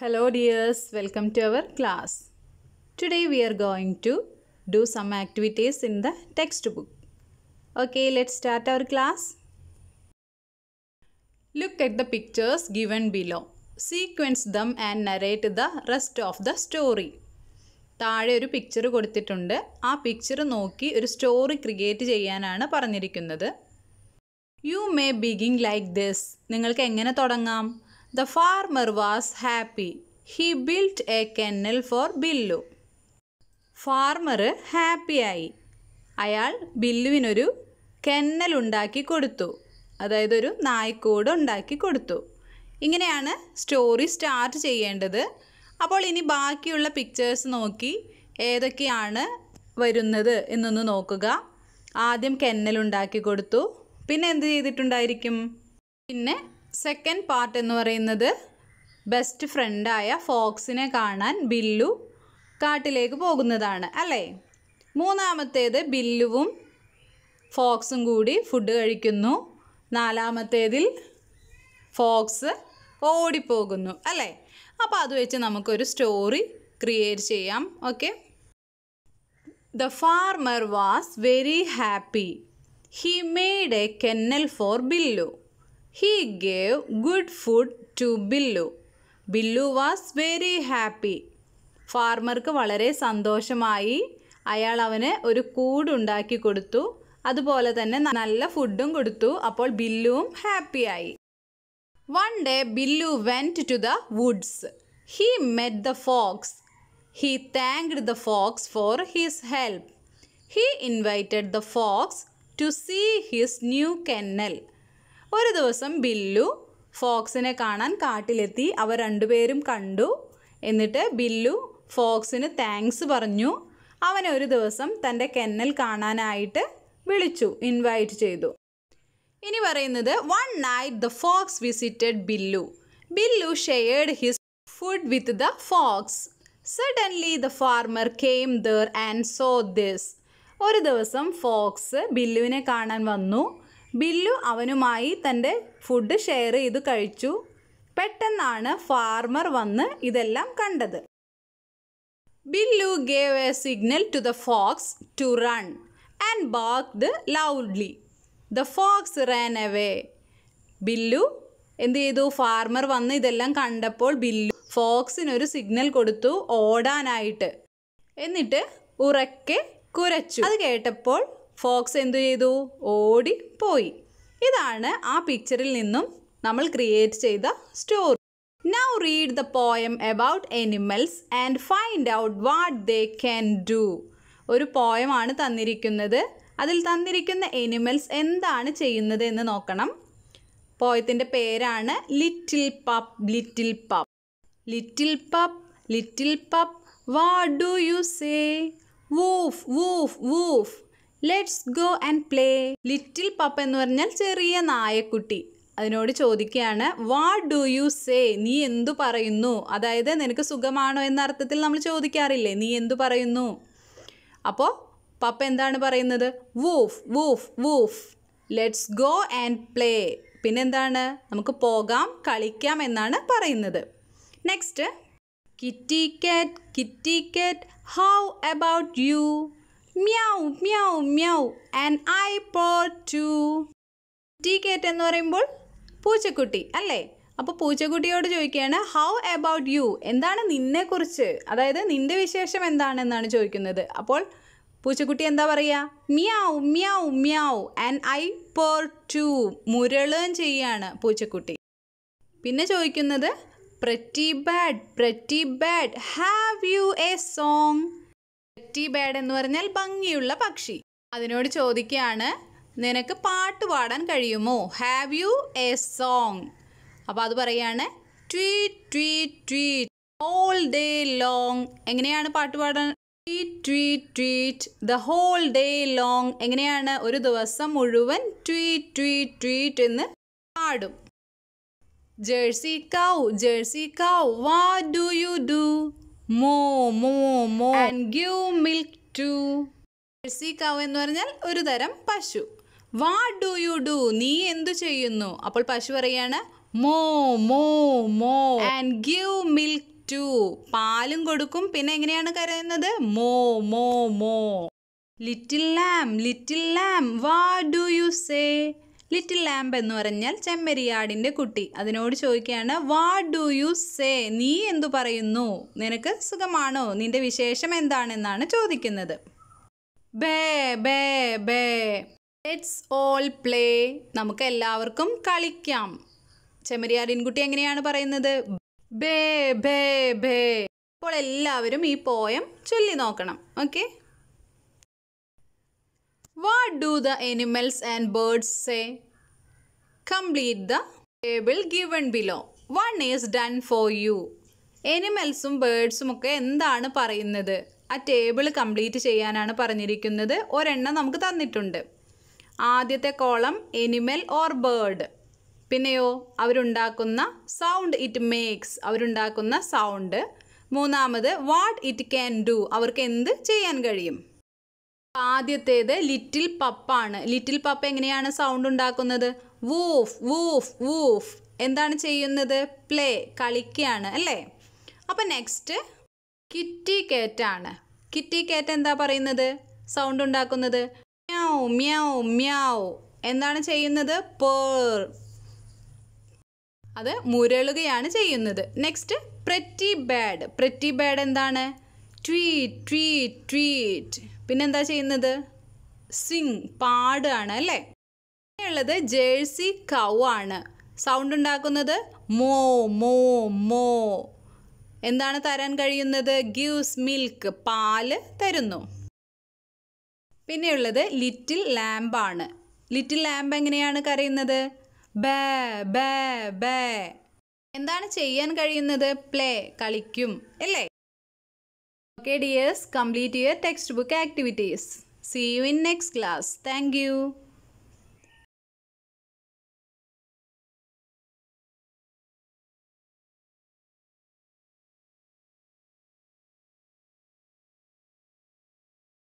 Hello dears, welcome to our class. Today we are going to do some activities in the textbook. Okay, let's start our class. Look at the pictures given below. Sequence them and narrate the rest of the story. താഴെ ഒരു picture കൊടുത്തിട്ടുണ്ട് ആ picture നോക്കി ഒരു story create ചെയ്യാനാണ് പറഞ്ഞിരിക്കുന്നത് you may begin like this നിങ്ങൾക്ക് എങ്ങനെ തുടങ്ങാം the farmer was happy he built a kennel for Billu farmer ഹാപ്പിയായി അയാൾ ബില്ലുവിനൊരു കെന്നൽ ഉണ്ടാക്കി കൊടുത്തു അതായത് ഒരു നായ്ക്കൂട് ഉണ്ടാക്കി കൊടുത്തു ഇങ്ങനെയാണ് സ്റ്റോറി സ്റ്റാർട്ട് ചെയ്യേണ്ടത് അപ്പോൾ ഇനി ബാക്കിയുള്ള പിക്ചേഴ്സ് നോക്കി ഏതൊക്കെയാണ് വരുന്നത് എന്നൊന്ന് നോക്കുക ആദ്യം കെന്നൽ ഉണ്ടാക്കി കൊടുത്തു പിന്നെ എന്ത് ചെയ്തിട്ടുണ്ടായിരിക്കും പിന്നെ സെക്കൻഡ് പാർട്ട് എന്ന് പറയുന്നത് ബെസ്റ്റ് ഫ്രണ്ടായ ഫോക്സിനെ കാണാൻ ബില്ലു കാട്ടിലേക്ക് പോകുന്നതാണ് അല്ലേ മൂന്നാമത്തേത് ബില്ലുവും ഫോക്സും കൂടി ഫുഡ് കഴിക്കുന്നു നാലാമത്തേതിൽ ഫോക്സ് ഓടിപ്പോകുന്നു അല്ലേ അപ്പോൾ അത് വെച്ച് നമുക്കൊരു സ്റ്റോറി ക്രിയേറ്റ് ചെയ്യാം okay the farmer was very happy he made a kennel for Billu he gave good food to Billu. Billu was very happy. ഫാർമർക്ക് വളരെ സന്തോഷമായി അയാൾ അവന് ഒരു കൂടുണ്ടാക്കി കൊടുത്തു അതുപോലെ തന്നെ നല്ല ഫുഡും കൊടുത്തു അപ്പോൾ ബില്ലുവും ഹാപ്പിയായി one day Billu went to the woods he met the fox he thanked the fox for his help he invited the fox to see his new kennel ഒരു ദിവസം ബില്ലു ഫോക്സിനെ കാണാൻ കാട്ടിലെത്തി അവർ രണ്ടുപേരും കണ്ടു എന്നിട്ട് ബില്ലു ഫോക്സിന് താങ്ക്സ് പറഞ്ഞു അവനെ ഒരു ദിവസം തൻ്റെ കെന്നൽ കാണാനായിട്ട് വിളിച്ചു ഇൻവൈറ്റ് ചെയ്തു ഇനി പറയുന്നത് one night the fox visited Billu Billu shared his food with the fox suddenly the farmer came there and so this ഒരു ദിവസം ഫോക്സ് ബില്ലുവിനെ കാണാൻ വന്നു ബില്ലു അവനുമായി തൻ്റെ ഫുഡ് ഷെയർ ചെയ്തു കഴിച്ചു പെട്ടെന്നാണ് ഫാർമർ വന്ന് ഇതെല്ലാം കണ്ടത് Billu gave a signal to the fox to run and the loudly the fox run away Billu എന്ത് ചെയ്തു ഫാർമർ വന്ന് ഇതെല്ലാം കണ്ടപ്പോൾ ബില്ലു ഫോക്സിനൊരു സിഗ്നൽ കൊടുത്തു ഓടാനായിട്ട് എന്നിട്ട് ഉറക്കെ കുരച്ചു അത് കേട്ടപ്പോൾ ഫോക്സ് എന്തു ചെയ്തു ഓടി പോയി ഇതാണ് ആ പിക്ചറിൽ നിന്നും നമ്മൾ ക്രിയേറ്റ് ചെയ്ത story now read the poem about animals and find out what they can do ഒരു പോയമാണ് തന്നിരിക്കുന്നത് അതിൽ തന്നിരിക്കുന്ന എനിമൽസ് എന്താണ് ചെയ്യുന്നത് എന്ന് നോക്കണം പോയത്തിൻ്റെ പേരാണ് little pup little pup little pup little pup what do you say woof woof woof let's go and play little pup എന്ന് പറഞ്ഞാൽ ചെറിയ നായക്കുട്ടി അതിനോട് ചോദിക്കുകയാണ് വാട്ട് ഡു യു സേ നീ എന്തു പറയുന്നു അതായത് നിനക്ക് സുഖമാണോ എന്ന അർത്ഥത്തിൽ നമ്മൾ ചോദിക്കാറില്ലേ നീ എന്തു പറയുന്നു അപ്പോൾ പപ്പ എന്താണ് പറയുന്നത് woof woof woof let's go and play പിന്നെന്താണ് നമുക്ക് പോകാം കളിക്കാം എന്നാണ് പറയുന്നത് next kitty cat kitty cat how about you meow meow meow and I purr too ടി കേറ്റ് എന്ന് പറയുമ്പോൾ പൂച്ചക്കുട്ടി അല്ലേ അപ്പോൾ പൂച്ചക്കുട്ടിയോട് ചോദിക്കുകയാണ് ഹൗ എബൌട്ട് യു എന്താണ് നിന്നെക്കുറിച്ച് അതായത് നിൻ്റെ വിശേഷം എന്താണെന്നാണ് ചോദിക്കുന്നത് അപ്പോൾ പൂച്ചക്കുട്ടി എന്താ പറയുക meow meow meow and I purr too മുരളും ചെയ്യാണ് പൂച്ചക്കുട്ടി പിന്നെ ചോദിക്കുന്നത് pretty bird pretty bird have you a song സെറ്റി ബേഡ് എന്ന് പറഞ്ഞാൽ ഭംഗിയുള്ള പക്ഷി അതിനോട് ചോദിക്കുകയാണ് നിനക്ക് പാട്ട് പാടാൻ കഴിയുമോ ഹാവ് യു എ സോങ് അപ്പോൾ അത് പറയാണ് tweet tweet tweet all day long എങ്ങനെയാണ് പാട്ട് പാടാൻ tweet tweet tweet the whole day long എങ്ങനെയാണ് ഒരു ദിവസം മുഴുവൻ ട്വീറ്റ് ട്വീറ്റ് ട്വീറ്റ് എന്ന് പാടും ജേഴ്സി കൗ ജേഴ്സി കൗ വാ do you do moo moo moo and give milk to Jersey cow എന്ന് പറഞ്ഞാൽ ഒരു തരം പശു വാട്ട് ഡു യു ഡു നീ എന്തു ചെയ്യുന്നു അപ്പോൾ പശു പറയാണ് മോ moo moo and give milk to പാലും കൊടുക്കും പിന്നെ എങ്ങനെയാണ് കരയുന്നത് moo moo moo little lamb little lamb what do you say little lamb എന്ന് പറഞ്ഞാൽ ചെമ്മരിയാടിൻ്റെ കുട്ടി അതിനോട് ചോദിക്കുകയാണ് വാട്ട് ഡു യു സേ നീ എന്തു പറയുന്നു നിനക്ക് സുഖമാണോ നിന്റെ വിശേഷം എന്താണെന്നാണ് ചോദിക്കുന്നത് baa baa baa let's all play നമുക്ക് എല്ലാവർക്കും കളിക്കാം ചെമ്മരിയാടിൻകുട്ടി എങ്ങനെയാണ് പറയുന്നത് ബേ ബേ ബേ അപ്പോൾ എല്ലാവരും ഈ പോയം ചൊല്ലി നോക്കണം okay What do the animals and birds say? Complete the table given below. One is done for you. എനിമൽസും ബേഡ്സും ഒക്കെ എന്താണ് പറയുന്നത് ആ ടേബിൾ കംപ്ലീറ്റ് ചെയ്യാനാണ് പറഞ്ഞിരിക്കുന്നത് ഒരെണ്ണം നമുക്ക് തന്നിട്ടുണ്ട് ആദ്യത്തെ കോളം എനിമൽ ഓർ ബേഡ് പിന്നെയോ അവരുണ്ടാക്കുന്ന സൗണ്ട് ഇറ്റ് മേക്സ് അവരുണ്ടാക്കുന്ന സൗണ്ട് മൂന്നാമത് വാട്ട് ഇറ്റ് ക്യാൻ ഡു അവർക്ക് എന്ത് ചെയ്യാൻ കഴിയും ആദ്യത്തേത് ലിറ്റിൽ പപ്പാണ് ലിറ്റിൽ പപ്പ എങ്ങനെയാണ് സൗണ്ട് ഉണ്ടാക്കുന്നത് വൂഫ് വൂഫ് വൂഫ് എന്താണ് ചെയ്യുന്നത് പ്ലേ കളിക്കുകയാണ് അല്ലേ അപ്പൊ നെക്സ്റ്റ് കിറ്റി കേറ്റാണ് കിറ്റി കേറ്റ് എന്താ പറയുന്നത് സൗണ്ട് ഉണ്ടാക്കുന്നത് മ്യാവ് മ്യാവ് മ്യാവ് എന്താണ് ചെയ്യുന്നത് പേർ അത് മുരളുകയാണ് ചെയ്യുന്നത് next pretty bird pretty bird എന്താണ് ട്വീറ്റ് ട്വീറ്റ് ട്വീറ്റ് പിന്നെന്താ ചെയ്യുന്നത് സിങ് പാടാണ് അല്ലേ പിന്നെയുള്ളത് ജേഴ്സി കൗ ആണ് സൗണ്ട് ഉണ്ടാക്കുന്നത് മോ മോ മോ എന്താണ് തരാൻ കഴിയുന്നത് ഗ്യൂസ് മിൽക്ക് പാല് തരുന്നു പിന്നെയുള്ളത് ലിറ്റിൽ ലാമ്പാണ് ലിറ്റിൽ ലാമ്പ് എങ്ങനെയാണ് കരയുന്നത് ബേ ബേ ബേ എന്താണ് ചെയ്യാൻ കഴിയുന്നത് പ്ലേ കളിക്കും അല്ലേ KDS complete your textbook activities. See you in next class. Thank you.